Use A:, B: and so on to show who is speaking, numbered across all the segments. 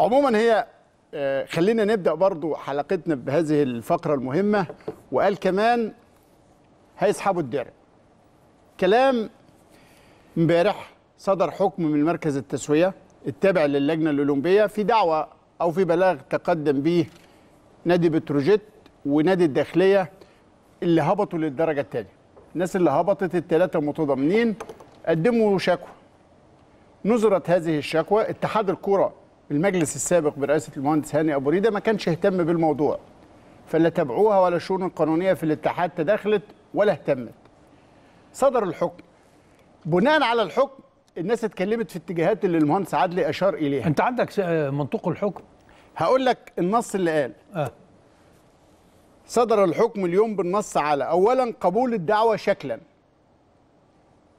A: عموما هي آه، خلينا نبدا برضو حلقتنا بهذه الفقره المهمه وقال كمان هيسحبوا الدرع كلام امبارح صدر حكم من مركز التسويه التابع للجنه الاولمبيه في دعوه او في بلاغ تقدم به نادي بتروجيت ونادي الداخليه اللي هبطوا للدرجه الثانيه الناس اللي هبطت الثلاثه المتضامنين قدموا شكوى نظرت هذه الشكوى اتحاد الكره المجلس السابق برئاسه المهندس هاني ابو ريده ما كانش اهتم بالموضوع فلا تابعوها ولا الشؤون القانونيه في الاتحاد تدخلت ولا اهتمت. صدر الحكم بناء على الحكم الناس اتكلمت في اتجاهات اللي المهندس عدلي اشار اليها. انت عندك منطوق الحكم؟ هقول لك النص اللي قال. آه. صدر الحكم اليوم بالنص على اولا قبول الدعوه شكلا.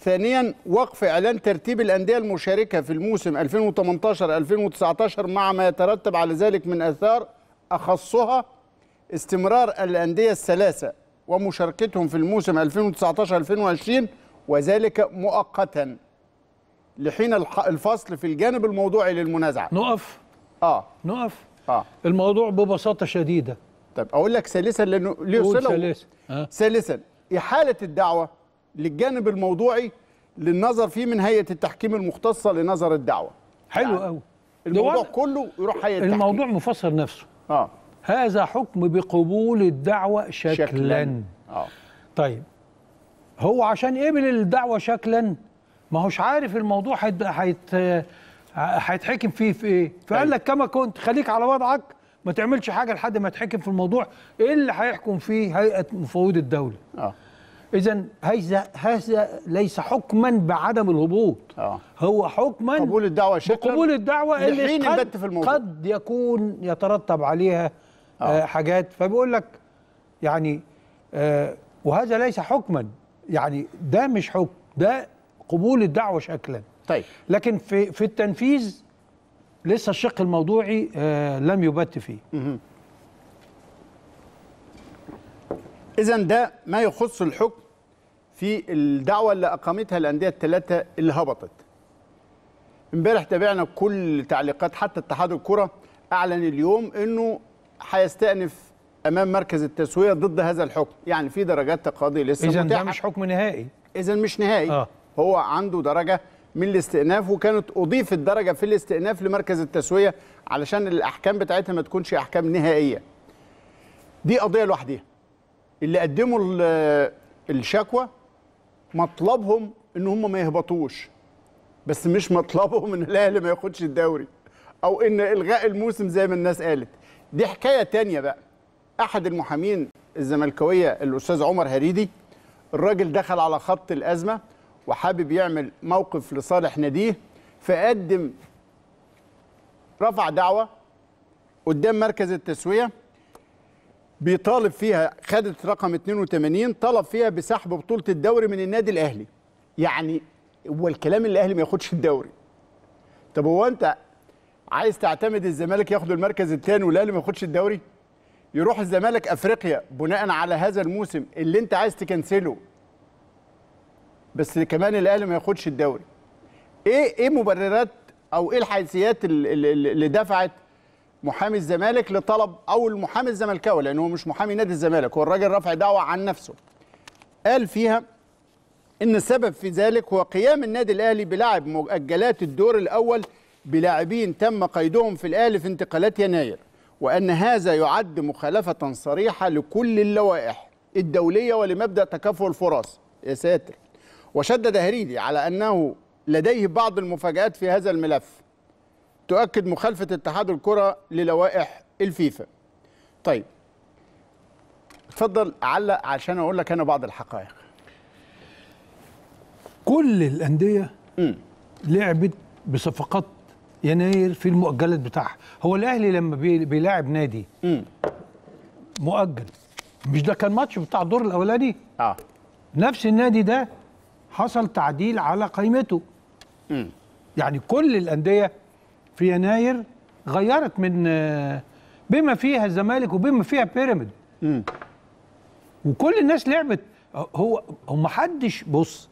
A: ثانيا وقف اعلان ترتيب الانديه المشاركه في الموسم 2018 2019 مع ما يترتب على ذلك من اثار اخصها استمرار الانديه الثلاثه ومشاركتهم في الموسم 2019 2020 وذلك مؤقتا لحين الفصل في الجانب الموضوعي للمنازعه نقف اه نقف اه الموضوع ببساطه شديده طب اقول لك ثالثا لانه ليه صله ثالثا آه. ثالثا احاله الدعوه للجانب الموضوعي للنظر فيه من هيئه التحكيم المختصه لنظر الدعوه حلو يعني قوي الموضوع كله يروح هيئه التحكيم الموضوع
B: مفسر نفسه اه هذا حكم بقبول الدعوه شكلا, شكلاً. آه. طيب هو عشان قبل الدعوه شكلا ما هوش عارف الموضوع هيت هيتحكم فيه في ايه فقال أيوة. لك كما كنت خليك على وضعك ما تعملش حاجه لحد ما يتحكم في الموضوع ايه اللي هيحكم فيه هيئه مفوض الدوله اه اذا هذا هذا ليس حكما بعدم الهبوط آه. هو حكما قبول الدعوه شكلا قبول الدعوه اللي قد, في الموضوع. قد يكون يترتب عليها آه. آه. حاجات فبيقول لك يعني آه وهذا ليس حكما يعني ده مش حكم ده قبول الدعوه شكلا طيب لكن في في التنفيذ لسه الشق
A: الموضوعي آه لم يبت فيه اذا ده ما يخص الحكم في الدعوه اللي اقامتها الانديه الثلاثه اللي هبطت امبارح تابعنا كل تعليقات حتى اتحاد الكره اعلن اليوم انه هيستأنف امام مركز التسويه ضد هذا الحكم يعني في درجات تقاضي لسه متاحه. اذا ده مش حكم نهائي اذا مش نهائي آه. هو عنده درجه من الاستئناف وكانت اضيفت درجه في الاستئناف لمركز التسويه علشان الاحكام بتاعتها ما تكونش احكام نهائيه دي قضيه لوحدها. اللي قدموا الشكوى مطلبهم ان هم ما يهبطوش بس مش مطلبهم ان الاهلي ما ياخدش الدوري او ان الغاء الموسم زي ما الناس قالت دي حكايه تانية بقى احد المحامين الزملكاويه الاستاذ عمر هريدي الراجل دخل على خط الازمه وحابب يعمل موقف لصالح ناديه فقدم رفع دعوه قدام مركز التسويه بيطالب فيها خدت رقم 82 طلب فيها بسحب بطوله الدوري من النادي الاهلي يعني هو الكلام اللي الاهلي ما ياخدش الدوري طب هو انت عايز تعتمد الزمالك ياخد المركز الثاني والاهلي ما ياخدش الدوري يروح الزمالك افريقيا بناء على هذا الموسم اللي انت عايز تكنسله بس كمان الاهلي ما ياخدش الدوري ايه ايه مبررات او ايه الحيثيات اللي دفعت محامي الزمالك لطلب او المحامي الزملكاوي لان هو مش محامي نادي الزمالك هو الراجل رفع دعوه عن نفسه قال فيها ان السبب في ذلك هو قيام النادي الاهلي بلعب مؤجلات الدور الاول بلاعبين تم قيدهم في الاهلي في انتقالات يناير وان هذا يعد مخالفه صريحه لكل اللوائح الدوليه ولمبدا تكافؤ الفرص يا ساتر وشدد هريدي على انه لديه بعض المفاجات في هذا الملف تؤكد مخالفة اتحاد الكرة للوائح الفيفا طيب اتفضل علق عشان اقول لك انا بعض الحقائق كل
B: الانديه م. لعبت بصفقات يناير في المؤجلات بتاعها هو الاهلي لما بيلاعب نادي م. مؤجل مش ده كان ماتش بتاع الدور الاولاني اه نفس النادي ده حصل تعديل على قيمته م. يعني كل الانديه في يناير غيرت من آه، بما فيها الزمالك وبما فيها بيراميد وكل الناس لعبت هو هو حدش بص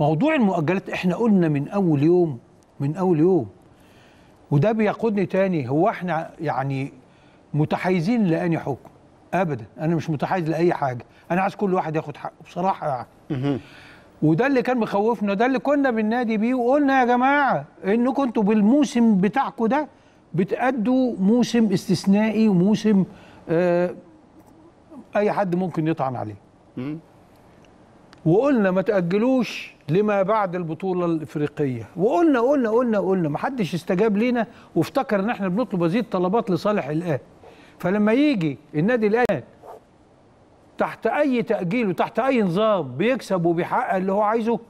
B: موضوع المؤجلات احنا قلنا من اول يوم من اول يوم وده بيقودني تاني هو احنا يعني متحيزين لاني حكم ابدا انا مش متحيز لاي حاجه انا عايز كل واحد ياخد حقه بصراحه يعني وده اللي كان مخوفنا ده اللي كنا بننادي بيه وقلنا يا جماعه انكم انتوا بالموسم بتاعكم ده بتأدوا موسم استثنائي وموسم آه اي حد ممكن يطعن عليه وقلنا ما تأجلوش لما بعد البطولة الإفريقية وقلنا قلنا قلنا قلنا ما حدش استجاب لينا وافتكر ان احنا بنطلب هذه طلبات لصالح الآن فلما يجي النادي الآن تحت اي تاجيل وتحت اي نظام بيكسب وبيحقق اللي هو عايزه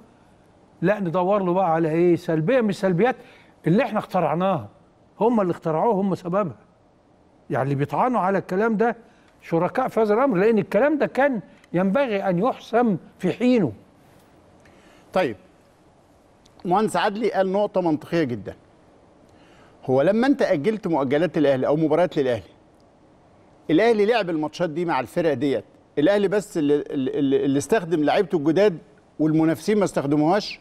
B: لا ندور له بقى على ايه سلبيه مش سلبيات اللي احنا اخترعناها هم اللي اخترعوها هم سببها يعني اللي بيطعنوا على الكلام ده شركاء في هذا الامر لان الكلام ده
A: كان ينبغي ان يحسم في حينه طيب مهندس عدلي قال نقطه منطقيه جدا هو لما انت اجلت مؤجلات الاهلي او مباريات للاهلي الاهلي لعب الماتشات دي مع الفرق ديت الاهلي بس اللي, اللي استخدم لعيبته الجداد والمنافسين ما استخدموهاش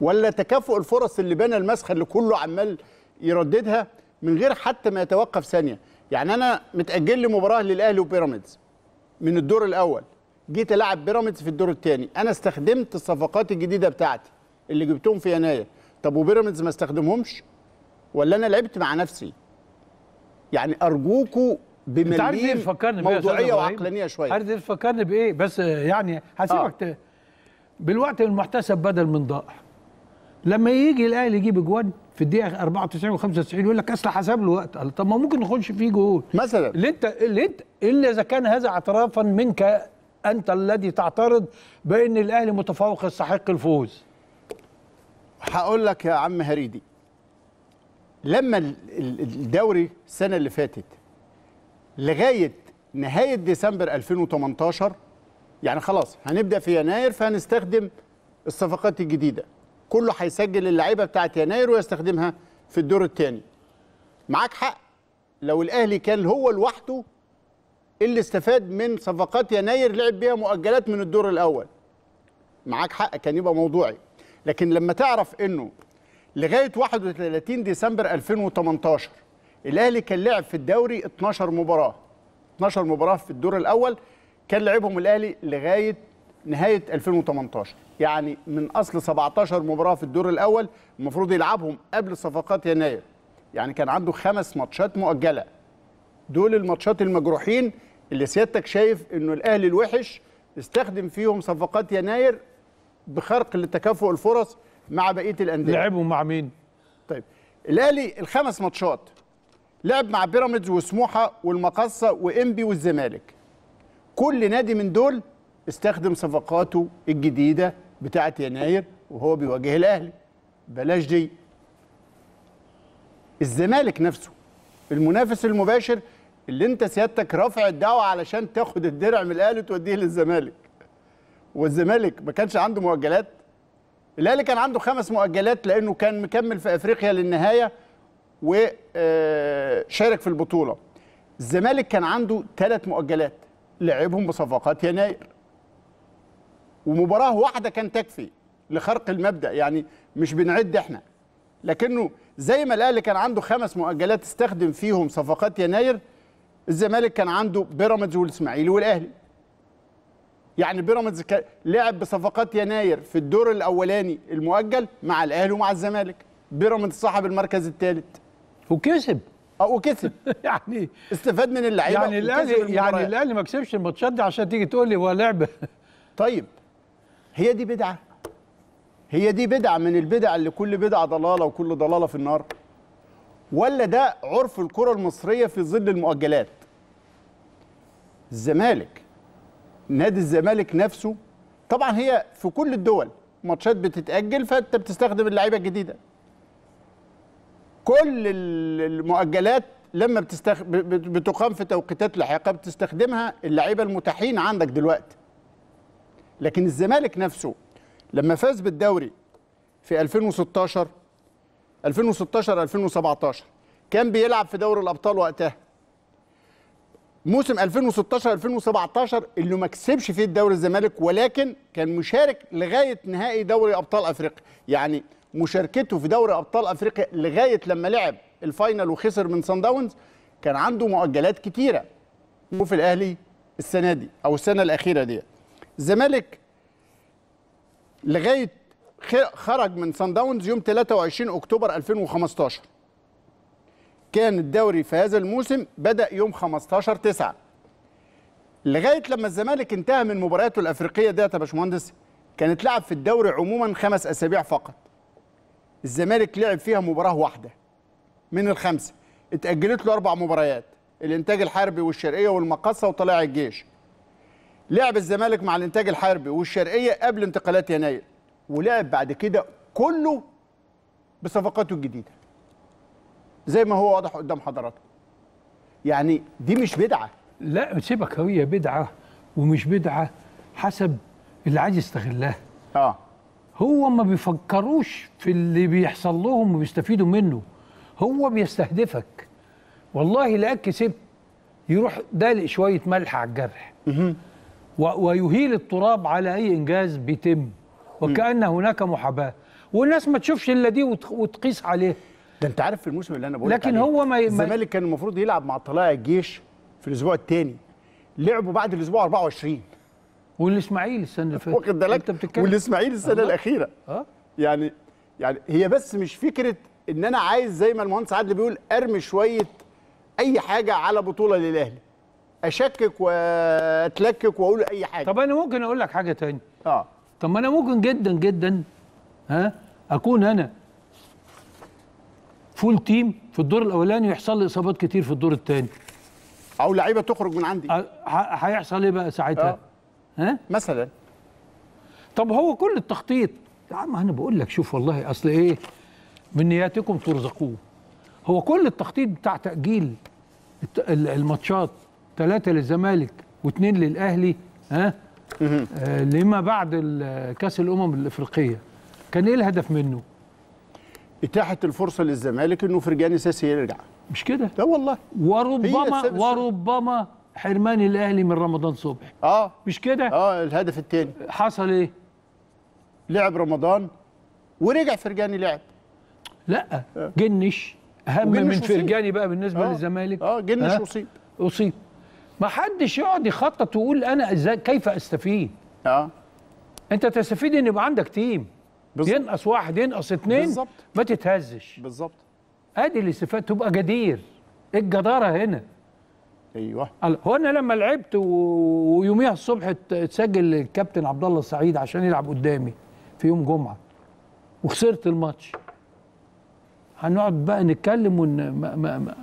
A: ولا تكافؤ الفرص اللي بنى المسخه اللي كله عمال يرددها من غير حتى ما يتوقف ثانيه يعني انا متاجل لي مباراه للاهلي وبيراميدز من الدور الاول جيت العب بيراميدز في الدور الثاني انا استخدمت الصفقات الجديده بتاعتي اللي جبتهم في يناير طب وبيراميدز ما استخدمهمش ولا انا لعبت مع نفسي يعني ارجوكوا بمليون فكرني موضوعيه وعقلانيه شويه عارف
B: فكرني بايه بس يعني هسيبك آه. بالوقت المحتسب بدل من ضائع لما يجي الاهلي يجيب اجوان في الدقيقه 94 و95 يقول لك اصل حسب له وقت طب ما ممكن نخش فيه جول مثلا اللي انت اللي انت الا اذا كان هذا اعترافا منك انت الذي تعترض بان الاهلي متفوق يستحق الفوز
A: هقول لك يا عم هريدي لما الدوري السنه اللي فاتت لغايه نهايه ديسمبر 2018 يعني خلاص هنبدا في يناير فهنستخدم الصفقات الجديده كله هيسجل اللعيبه بتاعه يناير ويستخدمها في الدور الثاني معاك حق لو الاهلي كان هو لوحده اللي استفاد من صفقات يناير لعب بيها مؤجلات من الدور الاول معاك حق كان يبقى موضوعي لكن لما تعرف انه لغايه 31 ديسمبر 2018 الاهلي كان لعب في الدوري 12 مباراه 12 مباراه في الدور الاول كان لعبهم الاهلي لغايه نهايه 2018 يعني من اصل 17 مباراه في الدور الاول المفروض يلعبهم قبل صفقات يناير يعني كان عنده خمس ماتشات مؤجله دول الماتشات المجروحين اللي سيادتك شايف انه الاهلي الوحش استخدم فيهم صفقات يناير بخرق لتكافؤ الفرص مع بقيه الانديه لعبهم مع مين طيب الاهلي الخمس ماتشات لعب مع بيراميدز وسموحه والمقصه وانبي والزمالك كل نادي من دول استخدم صفقاته الجديده بتاعه يناير وهو بيواجه الاهلي بلاش دي الزمالك نفسه المنافس المباشر اللي انت سيادتك رافع الدعوه علشان تاخد الدرع من الاهلي وتوديه للزمالك والزمالك ما كانش عنده مؤجلات الاهلي كان عنده خمس مؤجلات لانه كان مكمل في افريقيا للنهايه وشارك في البطوله الزمالك كان عنده ثلاث مؤجلات لعبهم بصفقات يناير ومباراه واحده كان تكفي لخرق المبدا يعني مش بنعد احنا لكنه زي ما الاهلي كان عنده خمس مؤجلات استخدم فيهم صفقات يناير الزمالك كان عنده بيراميدز والاسماعيلي والاهلي يعني بيراميدز لعب بصفقات يناير في الدور الاولاني المؤجل مع الاهلي ومع الزمالك بيراميدز صاحب المركز الثالث وكسب اه وكسب يعني استفاد من اللعيبه يعني الاهلي يعني
B: الاهلي ما كسبش الماتشات دي عشان
A: تيجي تقول لي هو لعب طيب هي دي بدعه هي دي بدعه من البدع اللي كل بدعه ضلاله وكل ضلاله في النار ولا ده عرف الكره المصريه في ظل المؤجلات الزمالك نادي الزمالك نفسه طبعا هي في كل الدول ماتشات بتتاجل فانت بتستخدم اللعيبه الجديده كل المؤجلات لما بتستخ... بتقام في توقيتات لاحقه بتستخدمها اللعيبه المتاحين عندك دلوقتي لكن الزمالك نفسه لما فاز بالدوري في 2016 2016 2017 كان بيلعب في دوري الابطال وقتها موسم 2016 2017 اللي ما كسبش فيه الدوري الزمالك ولكن كان مشارك لغايه نهائي دوري ابطال افريقيا يعني مشاركته في دوري ابطال افريقيا لغايه لما لعب الفاينل وخسر من سان داونز كان عنده مؤجلات كتيره في الاهلي السنه دي او السنه الاخيره دي الزمالك لغايه خرج من سان داونز يوم 23 اكتوبر 2015 كان الدوري في هذا الموسم بدا يوم 15 9 لغايه لما الزمالك انتهى من مبارياته الافريقيه ديت يا باشمهندس كانت لعب في الدوري عموما خمس اسابيع فقط الزمالك لعب فيها مباراه واحده من الخمسه اتاجلت له اربع مباريات الانتاج الحربي والشرقيه والمقاصه وطلائع الجيش لعب الزمالك مع الانتاج الحربي والشرقيه قبل انتقالات يناير ولعب بعد كده كله بصفقاته الجديده زي ما هو واضح قدام حضراتكم يعني دي مش بدعه لا سيبك هي بدعه
B: ومش بدعه حسب اللي عايز يستغلها اه هو ما بيفكروش في اللي بيحصل لهم وبيستفيدوا منه هو بيستهدفك والله لا كسبت يروح دالق شويه ملح على الجرح ويهيل التراب على اي انجاز بيتم وكان هناك محاباه
A: والناس ما تشوفش الا دي وتقيس عليه ده انت عارف في الموسم اللي انا بقول لكن عليه. هو ما الزمالك كان المفروض يلعب مع طلائع الجيش في الاسبوع الثاني لعبوا بعد الاسبوع 24 والاسماعيلي السنه اللي فاتت واخد بالك والاسماعيلي السنه أه. الاخيره اه يعني يعني هي بس مش فكره ان انا عايز زي ما المهندس عادل بيقول ارمي شويه اي حاجه على بطوله للاهلي اشكك واتلكك
B: واقول اي حاجه طب انا ممكن اقول لك حاجه تاني اه طب ما انا ممكن جدا جدا ها اكون انا فول تيم في الدور الاولاني ويحصل لي اصابات كتير في الدور الثاني او لعيبه تخرج من عندي هيحصل ايه بقى ساعتها آه. ها مثلا طب هو كل التخطيط يا عم انا بقول لك شوف والله اصل ايه من نياتكم ترزقون هو كل التخطيط بتاع تاجيل الماتشات ثلاثه للزمالك واثنين للاهلي ها آه لما بعد كاس الامم الافريقيه كان ايه
A: الهدف منه اتاحه الفرصه للزمالك انه فرجاني ساسي يرجع مش كده لا والله وربما وربما حرمان الاهلي من رمضان صبحي اه مش كده اه الهدف الثاني حصل ايه لعب رمضان ورجع فرجاني لعب لا آه. جنش اهم من وصيب. فرجاني بقى
B: بالنسبه آه. للزمالك اه جنش اصيب آه. اصيب ما حدش يقعد يخطط ويقول انا ازاي كيف استفيد اه انت تستفيد ان يبقى عندك تيم بالزبط. ينقص واحد ينقص اثنين بالظبط ما تتهزش بالظبط ادي الاستفاده تبقى جدير الجداره هنا ايوه هو انا لما لعبت ويوميها الصبح اتسجل الكابتن عبد الله السعيد عشان يلعب قدامي في يوم جمعه وخسرت الماتش هنقعد بقى نتكلم ون ما, ما, ما,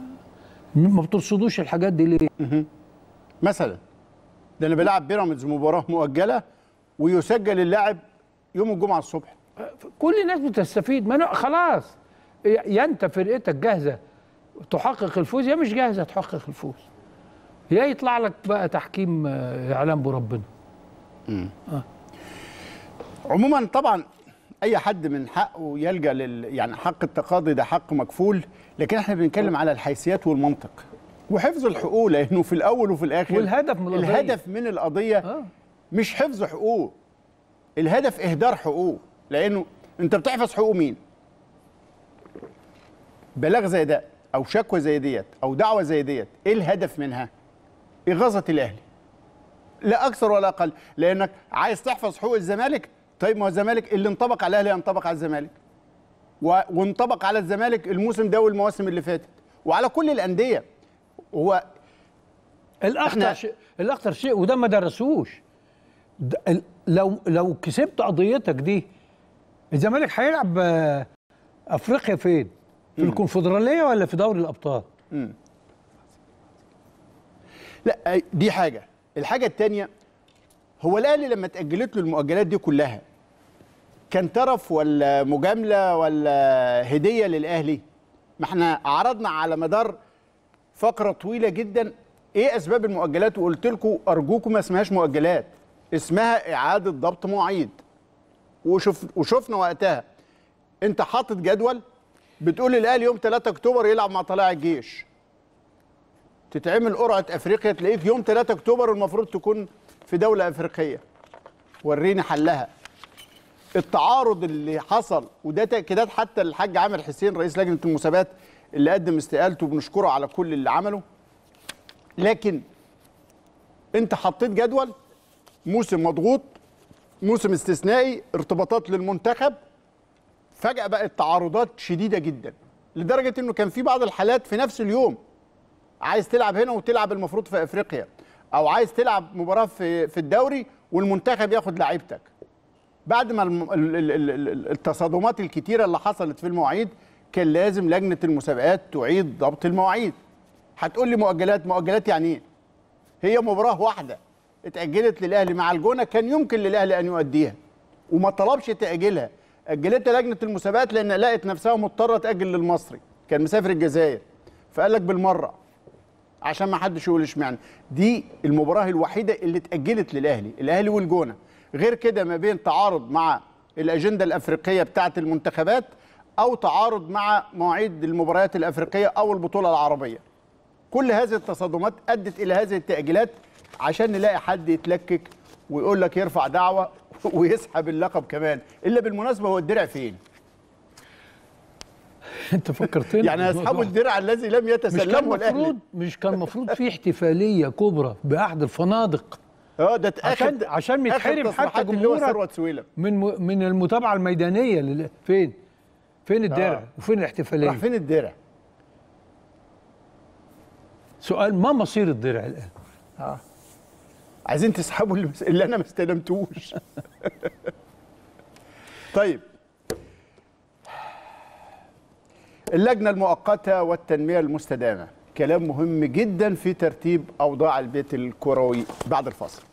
A: ما بترصدوش الحاجات دي ليه؟ مثلا ده انا بلعب بيراميدز مباراه مؤجله ويسجل اللاعب يوم الجمعه الصبح كل الناس بتستفيد ما خلاص يا انت فرقتك جاهزه تحقق
B: الفوز يا مش جاهزه تحقق الفوز يا يطلع لك بقى تحكيم آه، اعلام
A: بربنا آه. عموما طبعا اي حد من حقه يلجا لل يعني حق التقاضي ده حق مكفول لكن احنا بنتكلم على الحيثيات والمنطق وحفظ الحقوق لانه في الاول وفي الاخر والهدف من القضيه الهدف من القضيه آه. مش حفظ حقوق الهدف اهدار حقوق لانه انت بتحفظ حقوق مين بلاغ زي ده او شكوى زي ديت او دعوه زي ديت ايه الهدف منها إغاظة الأهلي لا أكثر ولا أقل لأنك عايز تحفظ حقوق الزمالك طيب ما هو الزمالك اللي انطبق على الأهلي ينطبق على الزمالك و... وانطبق على الزمالك الموسم ده والمواسم اللي فاتت وعلى كل الأندية هو الأخطر شيء الأخطر شيء وده ما درسوش
B: لو لو كسبت قضيتك دي الزمالك هيلعب آه، افريقيا فين؟ في الكونفدراليه ولا في دوري الابطال؟
A: لا دي حاجه الحاجه الثانيه هو الاهلي لما تاجلت له المؤجلات دي كلها كان طرف ولا مجامله ولا هديه للاهلي ما احنا عرضنا على مدار فقره طويله جدا ايه اسباب المؤجلات وقلت لكم ارجوكم ما اسمهاش مؤجلات اسمها اعاده ضبط مواعيد وشف وشفنا وقتها انت حاطط جدول بتقول الاهلي يوم 3 اكتوبر يلعب مع طلائع الجيش تتعمل قرعه افريقيا تلاقيه في يوم 3 اكتوبر المفروض تكون في دوله افريقيه وريني حلها التعارض اللي حصل وده تاكيدات حتى الحاج عامر حسين رئيس لجنه المسابقات اللي قدم استقالته بنشكره على كل اللي عمله لكن انت حطيت جدول موسم مضغوط موسم استثنائي ارتباطات للمنتخب فجاه بقت تعارضات شديده جدا لدرجه انه كان في بعض الحالات في نفس اليوم عايز تلعب هنا وتلعب المفروض في افريقيا او عايز تلعب مباراه في في الدوري والمنتخب ياخد لعيبتك بعد ما التصادمات الكتيره اللي حصلت في المواعيد كان لازم لجنه المسابقات تعيد ضبط المواعيد هتقول لي مؤجلات مؤجلات يعني ايه هي مباراه واحده اتاجلت للاهلي مع الجونه كان يمكن للاهلي ان يؤديها وما طلبش تاجيلها اجلتها لجنه المسابقات لان لقت نفسها مضطره تاجل للمصري كان مسافر الجزائر فقال لك بالمره عشان ما حدش يقول اشمعنى دي المباراه الوحيده اللي اتاجلت للاهلي الاهلي والجونه غير كده ما بين تعارض مع الاجنده الافريقيه بتاعه المنتخبات او تعارض مع مواعيد المباريات الافريقيه او البطوله العربيه كل هذه التصادمات ادت الى هذه التاجيلات عشان نلاقي حد يتلكك ويقول لك يرفع دعوه ويسحب اللقب كمان الا بالمناسبه هو الدرع فين انت فكرتني يعني اصحاب الدرع الذي لم يتسلمه الاهلي
B: مش كان المفروض في احتفاليه كبرى باحد الفنادق اه ده عشان عشان يتحرم حتى جمهور من من المتابعه الميدانيه لل... فين؟ فين الدرع؟ آه. وفين الاحتفاليه؟ راح فين
A: الدرع؟ سؤال ما مصير الدرع الان؟ اه عايزين تسحبوا اللي انا ما استلمتوش طيب اللجنة المؤقتة والتنمية المستدامة كلام مهم جدا في ترتيب أوضاع البيت الكروي بعد الفاصل